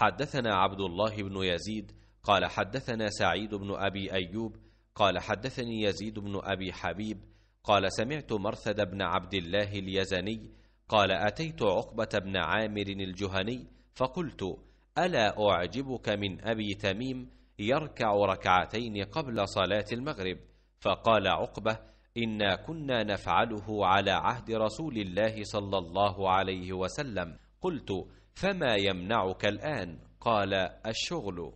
حدثنا عبد الله بن يزيد قال حدثنا سعيد بن أبي أيوب قال حدثني يزيد بن أبي حبيب قال سمعت مرثد بن عبد الله اليزني قال أتيت عقبة بن عامر الجهني فقلت ألا أعجبك من أبي تميم يركع ركعتين قبل صلاة المغرب فقال عقبة إنا كنا نفعله على عهد رسول الله صلى الله عليه وسلم قلت فما يمنعك الان قال الشغل